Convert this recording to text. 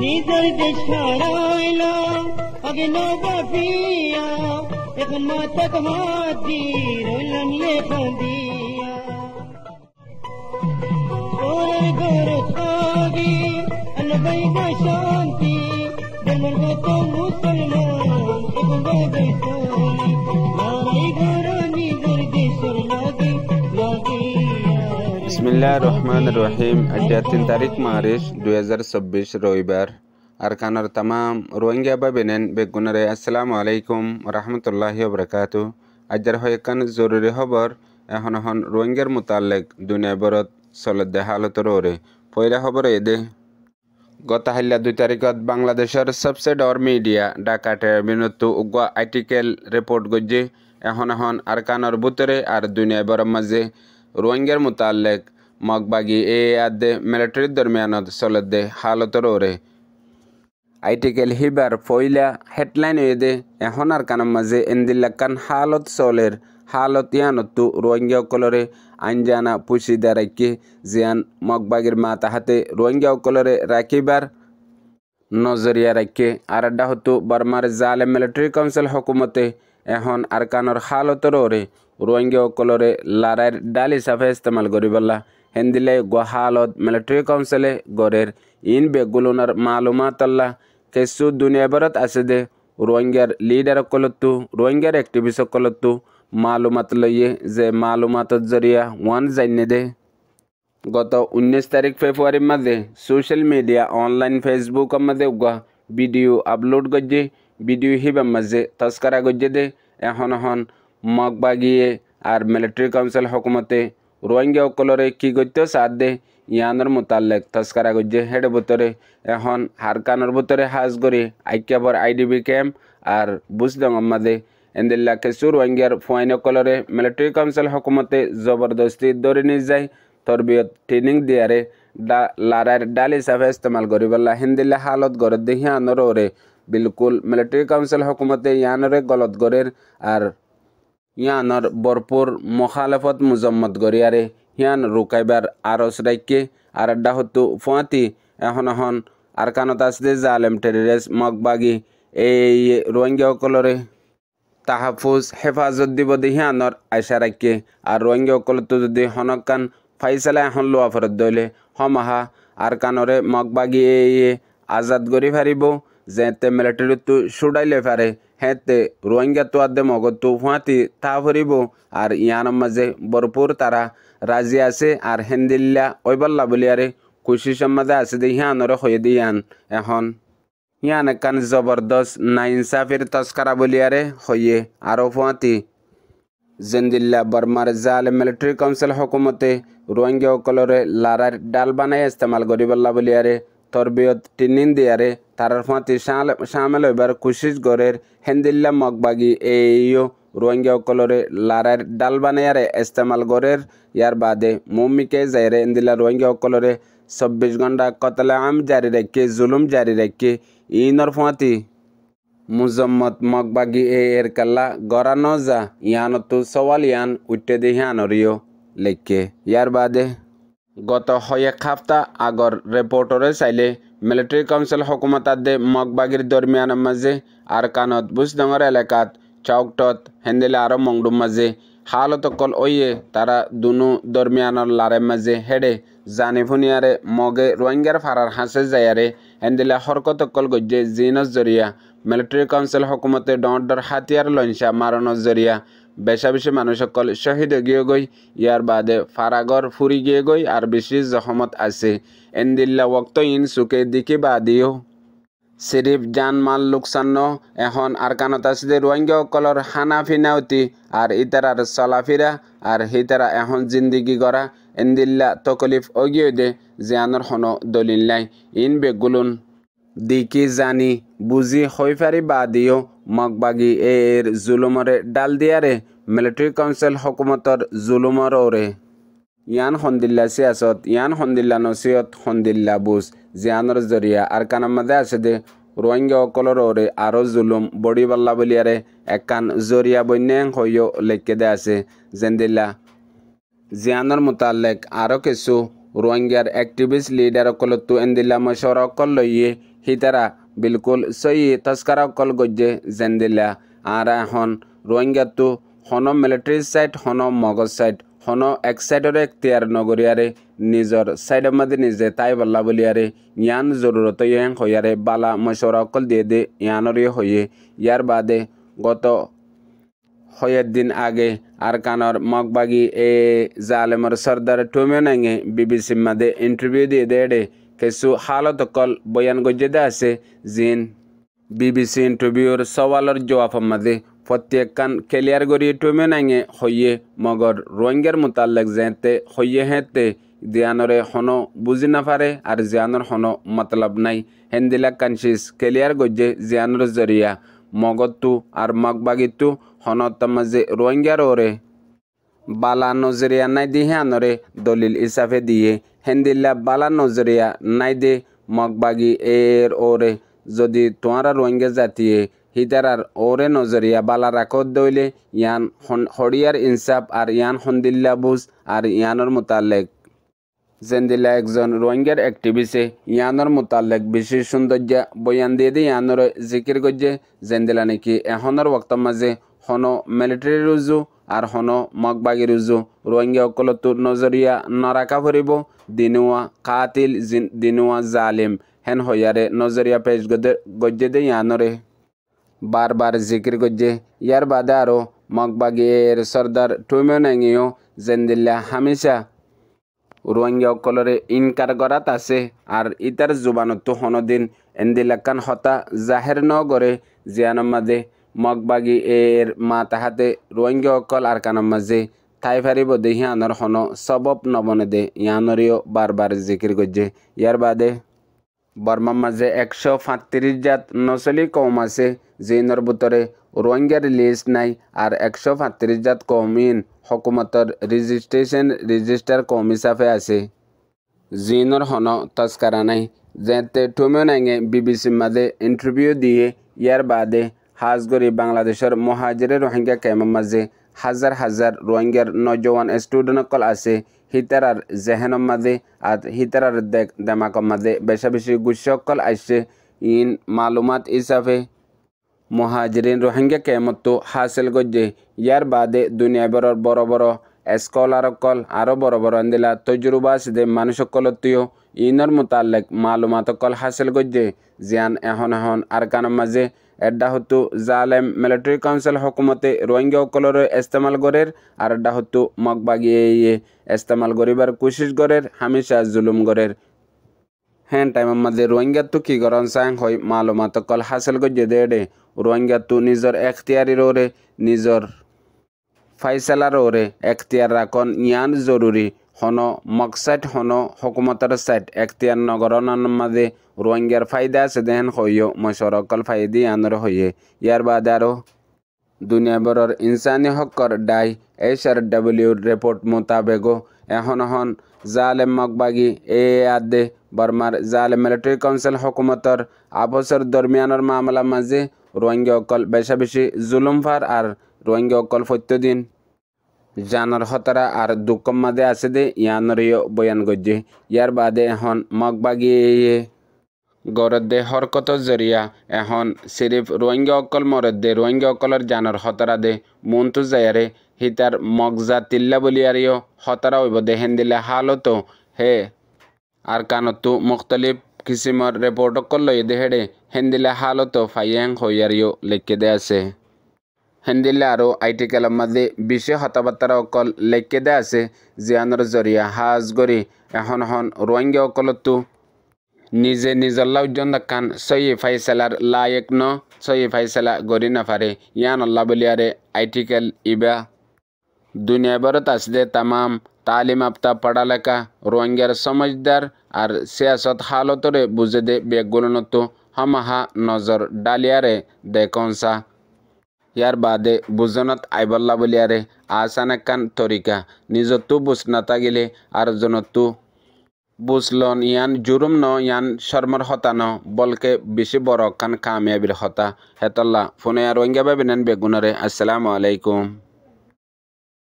নিজের দেশ হারাইল আগে নবাবিয়া এখন মাতক হাত দি রইলাম লেখন দিয়া ওর গরু খাবি আনবাই শান্তি দেমন মতো মুসলমান এখন বাদে বিসমিল্লা রহমান রহিম তিন তারিখ মারিচ দুই হাজার চব্বিশ রবিবার আর কানার তাম রোহিঙ্গা বা বেনেন বেগুনারে আসসালামু আলাইকুম রহমতুল্লাহ বরকাত আজ্জার হয়েকান জরুরি খবর এখন এখন রোহিঙ্গার মোতালেক দুনিয়া বরত চলত দেহালতর ওরে পয়লা খবর এদে গত হাল্লা দুই তারিখত বাংলাদেশের সবচেয়ে ডর মিডিয়া ঢাকা ট্রেবিনতো উগুয়া আর্টিকেল রিপোর্ট গজ্জে এখন এখন কানর বুতরে আর দুনিয়া বরম মাঝে রোহিঙ্গার মোতালেক মগবাগি મગબાગી એ આદે મિલિટરી દરમિયાન સલદે હાલતરોરે আইটিকেল হিবার ফইলা হেডলাইন ওয়েদে এহনার কানাম মাঝে এন্দিল্লাকান হালত সলের হালত ইয়ানতু রোহিঙ্গাসকলরে আঞ্জানা পুষিদা রাখি জিয়ান মগবাগির মা তাহাতে রোহিঙ্গাসকলরে রাখিবার নজরিয়া রাখে আর আড্ডা হতো বর্মার জালে মিলিটারি কাউন্সিল হকুমতে এখন আরকানর হালতরে রোহিঙ্গাসকলরে লারাইর ডাল হিসাবে ইস্তেমাল করিবলা হেন্দিলে গোহালত মিলিটাৰী কাউঞ্চিলে গড়েৰ ইন বেগুলনৰ মালুমাতলা কেঁচু দুনিয়াবাৰত আছে দে ৰোহিংগীয়াৰ লিডাৰসকলতো ৰোহিংগীয়াৰ এক্টিভিষ্টসকলতো মালুমাত লৈয়ে যে মালুমাতত জৰিয়া ওৱান জানে দে গত ঊনৈছ তাৰিখ ফেব্ৰুৱাৰী মাজে ছ'চিয়েল মিডিয়া অনলাইন ফেচবুকৰ মাজে উগোৱা ভিডিঅ' আপলোড গজ্জে ভিডিঅ' সিবা মাজে তস্কৰা গজ্জে দে এখন এখন মগবাগিয়ে আৰু মিলিটাৰী কাউঞ্চিল সকুমতে রোহিঙ্গা সকলের কি গত্য সাত দে ইয়ানোর মোতালেক তস্কারা গজ্জে হেড ভেতরে এখন হারকানোর ভেতরে হাজ করে আইক্যাবর আইডিবি ক্যাম্প আর বুঝদং মাদে এন্দিল্লা কেসু রোহিঙ্গার ফুয়াইন সকলরে মিলিটারি কাউন্সিল হকুমতে জবরদস্তি দৌড়ে নিয়ে যায় তরবিয়ত ট্রেনিং দিয়ারে ডা লারার ডাল হিসাবে ইস্তেমাল করিবলা হিন্দিল্লা হালত গড়ে দেহিয়ানোর ওরে বিলকুল মিলিটারি কাউন্সিল হকুমতে ইয়ানোরে গলত গড়ের আর ইয়ানৰ বৰপুৰ মখালেফত মুজম্মদ গৰিয়াৰে সিয়ান ৰোকাইবাৰ আৰচ ৰাইকে আৰু ডাহতো ফুৱাতি এখন এখন আৰু কাণত আছে জালেম টেৰিৰেজ মগ এই এই ৰোহিংগীয়াসকলৰে তাহাফুজ হেফাজত দিব দি সিয়ানৰ আইচা ৰাইকে আৰু ৰোহিংগীয়াসকলতো যদি হনক কান ফাইচালা এখন লোৱা ফৰত দৈলে সমাহা আৰু কাণৰে মগ এই আজাদ কৰি ফাৰিব জেতে মিলিটারি তু সুডাইলে ফারে হেতে রোহিঙ্গা তো আদে মগত তু ফুঁয়াতি তা ফুরিব আর ইয়ানোর মাঝে ভরপুর তারা রাজি আছে আর হেন্দিল্লা ওইবাল্লা বলিয়ারে কুশি সম্মাদে আছে দি হিয়ানরে হয়ে ইয়ান এখন ইয়ান একান জবরদস্ত নাইনসাফির তস্করা বলিয়ারে হয়ে আরও ফুঁয়াতি জেন্দিল্লা বর্মার জাল মিলিটারি কাউন্সিল হকুমতে রোহিঙ্গাসকলরে লারার ডাল বানাই ইস্তেমাল করিবল্লা বলিয়ারে তরবিয়ত টিনিন দিয়ারে তার ফাঁতি সামেল হইবার কুশিস গড়ের হেন্দিল্লা মগবাগি এইও রোহিঙ্গা সকলরে লারার ডাল বানাইয়ারে ইস্তেমাল গড়ের ইয়ার বাদে মম্মিকে যাইরে হেন্দিল্লা রোহিঙ্গা সকলরে চব্বিশ ঘন্টা কতলা আম জারি রাখি জুলুম জারি রাখি ইনর ফাঁতি মুজম্মত মগবাগি এ এর কাল্লা গড়া নজা ইয়ানতো সওয়াল ইয়ান উঠে দিহানরিও লেখে ইয়ার বাদে গত হয়েক হাফতা আগর রেপোর্টরে চাইলে মিলিটারি কাউন্সিল হকুমত আদে মগবাগির দরমিয়ান মাঝে আর কানত বুজডাঙর এলাকাত চৌকটত হেন্দেলে আরও মংডুম মাঝে হালত কল ওইয়ে তারা দুনু দরমিয়ানর লারে মাঝে হেডে জানি ভুনিয়ারে মগে রোহিঙ্গার ফারার হাসে যায়ারে হেন্দেলে হরকত কল গজ্জে জিনস জরিয়া মিলিটারি কাউন্সিল হকুমতে ডর ডর হাতিয়ার লঞ্চা মারণর জরিয়া বেচা বেছি মানুহসকল শ্বহীদ গিয়েগৈ ইয়াৰ বাদে ফাৰাগৰ ফুৰি গিয়েগৈ আৰু বেছি জখমত আছে এন্দিল্লা ৱক্ত ইন চুকে দিকে বা দিও চিৰিফ জান মাল লোকচান এখন আৰকানত আছে যে ৰোহিংগীসকলৰ খানা ফিনাউতি আৰু ইতাৰাৰ চলাফিৰা ফিৰা আৰু সিতাৰা এখন জিন্দগী কৰা এন্দিল্লা তকলিফ অগিয়ে দে জিয়ানৰ সন দলিল নাই ইন বেগুলুন দিকি জানি বুজি হৈ বা দিও মগবাগি এৰ জুলুমৰে ডাল দিয়াৰে মিলিটেৰী কাউঞ্চিল হকুমতৰ জুলুমৰ ওৰে ইয়ান সন্দিল্লা চিয়াছত ইয়ান সন্দিল্লা নচিয়ত সন্দিল্লা বুজ জিয়ানৰ জৰিয়া আৰু কানামাদে আছে দে ৰোহিংগীয়াসকলৰ ওৰে আৰু জুলুম বডি বাল্লা বলিয়াৰে একান জৰিয়া বন্যায়ং হৈও লেখে দে আছে জেন্দিল্লা জিয়ানৰ মোতালেক আৰু কিছু ৰোহিংগীয়াৰ এক্টিভিষ্ট লিডাৰসকলতো এন্দিল্লা মৈচৰসকল লৈয়ে সীতাৰা বিলকুল চি তস্কৰা অকল গজে যেন দিলে আৰ এখন ৰোহিংগাটো সন মিলিটাৰী ছাইড সন মগজ ছাইড সন এক এক এক্তিয়াৰ নগৰীয়াৰে নিজৰ ছাইডৰ মাজে নিজে তাই বল্লা বলিয়াৰে ইয়ান জৰুৰত ইয়েং হৈয়াৰে বালা মইচৰা অকল দিয়ে দে ইয়ানৰে হৈয়ে ইয়াৰ বাদে গত হয়ে দিন আগে আৰকানৰ মগবাগী এ জালেমৰ চৰ্দাৰ টুমেনাঙে বি বি চিৰ মাজে ইণ্টাৰভিউ দিয়ে দে দে কেঁচু হালত অকল বয়ান গজে আছে জিন বিবিচি ইণ্টাৰভিউৰ সৱালৰ জবাব মাজে প্ৰত্যেকখন খেলিয়াৰ গৰি টুমে নাঙে হৈয়ে মগৰ ৰোহিংগাৰ মোতালক যেতে হৈয়ে হেঁতে জীয়ানৰে শুনো বুজি নাপাৰে আৰু জীয়ানৰ শুনো মতলব নাই হেন্দিলাক কানচিছ কেলিয়াৰ গজে জীয়ানৰ জৰিয়া মগতটো আৰু মগ বাগিটো শুনত মাজে ৰোহিংগাৰ ওৰে বালা নজরিয়া নাইদি দি হ্যানরে দলিল ইসাফে দিয়ে হেন্দিল্লা বালা নজরিয়া নাই দে মগবাগি এর ওরে যদি তোমারা রোহিঙ্গা জাতিয়ে হিতারার ওরে নজরিয়া বালা রাখত দইলে ইয়ান হরিয়ার ইনসাফ আর ইয়ান হন্দিল্লা বুঝ আর ইয়ানোর মোতালেক জেন্দিলা একজন রোহিঙ্গার অ্যাক্টিভিস্টে ইয়ানোর মোতালেক বিশেষ সৌন্দর্য বয়ান দিয়ে দিয়ে ইয়ানোর জিকির গজ্জে জেন্দিলা নাকি এহনের ওক্ত মাঝে হন মিলিটারি রুজু আর হন মগ বাগির উজু রোহিঙ্গা অকলতু নজরিয়া নরাকা ভরিব দিনুয়া কাতিল দিনুয়া জালিম হেন হইয়ারে নজরিয়া পেশ গজ্জে দে ইয়ানরে বারবার জিকির গজ্জে ইয়ার বাদে আরো মগ বাগের সর্দার টুমে নাঙিও জেন্দিল্লা হামিসা রোহিঙ্গা অকলরে ইনকার করাত আছে আর ইতার জুবানত হনদিন এন্দিলাকান হতা জাহের ন করে জিয়ানম্মাদে মগবাগী এৰ মাতাহাতে ৰোহিংগীসকল আৰকানৰ মাজে ঠাই ফাৰিব দে সিহঁতৰ সন চবব নবনে দে ইহঁতৰেও বাৰ বাৰ জিকিৰ গজে ইয়াৰ বাদে বৰ্মাৰ মাজে একশ সাতত্ৰিছ জাত নচলি কম আছে জিনৰ বুটৰে ৰোহিংগীয়াৰ লিষ্ট নাই আৰু একশ সাতত্ৰিছ জাত কমিন হকুমতৰ ৰেজিষ্ট্ৰেশ্যন ৰেজিষ্টাৰ কম হিচাপে আছে জিনৰ সন তস্কাৰা নাই যেতে ঠুমেও নাইঙে বি বি চিৰ মাজে ইণ্টাৰভিউ দিয়ে ইয়াৰ বাদে হাজ করে বাংলাদেশের মহাজের রোহিঙ্গা ক্যাম্পের মাঝে হাজার হাজার রোহিঙ্গার নজওয়ান স্টুডেন্টসকল আছে হিতারার জেহেনর মাঝে আর হিতারার দেমাকর মাঝে বেশা বেশি গুসকল আসছে ইন মালুমাত হিসাবে মহাজরিন রোহিঙ্গা কেমত হাসিল করছে ইয়ার বাদে দুনিয়াবরের বড় বড় স্কলারকল আরও বড় বড় আন্দিলা তজরুবা আছে মানুষকলতীয় ইনর মোতালেক মালুমাতকল হাসিল করছে জিয়ান এখন এখন আরকানের মাঝে এডা হতো জালেম মিলিটারি কাউন্সিল হকুমতে সকলের ইস্তেমাল গড়ের আর এডা হতো মগবাগিয়ে ইস্তেমাল গরিবার কোশিশ গড়ের হামেশা জুলুম গড়ের হ্যাঁ টাইম আমাদের রোহিঙ্গা তো কি গরম সাং হয় মালুমাত কল হাসিল গজ্জে দেড়ে রোহিঙ্গা তো নিজের এখতিয়ারি রে নিজের ফাইসালার ওরে এখতিয়ার রাখন ইয়ান জরুরি হনো মকসাইট হনো হকুমতর সাইট একতিয়ার নগর নানমাদে রোহিঙ্গার ফাইদা আছে দেহেন হইও মশর অকল ফাইদি আনর হইয়ে ইয়ার বাদে আরও দুনিয়াভৰৰ ইনসানি হকর ডাই এইচ আৰ ডব্লিউৰ রিপোর্ট মোতাবেকো এখন এখন জালেম মকবাগি এ আদে বৰ্মাৰ জালে মিলিটারি কাউন্সিল হকুমতৰ আপচৰ দৰমিয়ানৰ মামলা মাজে বেশা বেচা বেছি জুলুমফাৰ আৰু অকল ফত্যদিন জানর হতারা আর দুকম মাদে আছে দে ইয়ানরিয় বয়ান গজ্জে ইয়ার বাদে এখন মগ বাগিয়ে ইয়ে। গরদ্দে হরকত জরিয়া এখন সিরিফ রোহিঙ্গা অকল মরদ্দে রোহিঙ্গা অকলর জানর হতারা দে মন্তু জায়ারে হিতার মগজা তিল্লা বলিয়ারিও হতারা হইব দে হেন্দিলে হালত হে আর কানতো মুখতলিফ কিসিমর রেপোর্ট অকল লই দে হেডে হেন্দিলে হালত ফাইয়াং হইয়ারিও লিখে দে আছে সেন্দিলে আৰু আই টি কেলৰ মাজে অকল হতাবাৰ্তাসকল দে আছে জিয়ানৰ জৰিয়া সাজ কৰি এখন এখন অকলতো নিজে নিজৰ লাউজন কান চহী ফাইচেলাৰ লায়েক ন চহী ফাইচেলা কৰি নাফাৰে ইয়ান অল্লা বুলিয়াৰে আই কেল ইবা দুনিয়াভৰত আছিলে তামাম তালিম আপ্তা পড়ালেখা রোহিঙ্গার সমজদার আর সিয়াসত হালতরে বুঝে দে বেগুলনতো হমাহা নজর ডালিয়ারে দেখনসা ইয়াৰ বাদে বুজনত আইবল্লা বুলিয়াৰে আহচান একান তৰিকা নিজতো বুজ নাথাকিলে আৰজনতো বুজলন ইয়ান জুৰুম ন ইয়ান শৰ্মৰ হতা ন বলকে বেছি বৰকান কামিয়াবিৰ হতা হেতল্লা ফোনে আৰু অংগা বেগুনৰে আছালামু আলাইকুম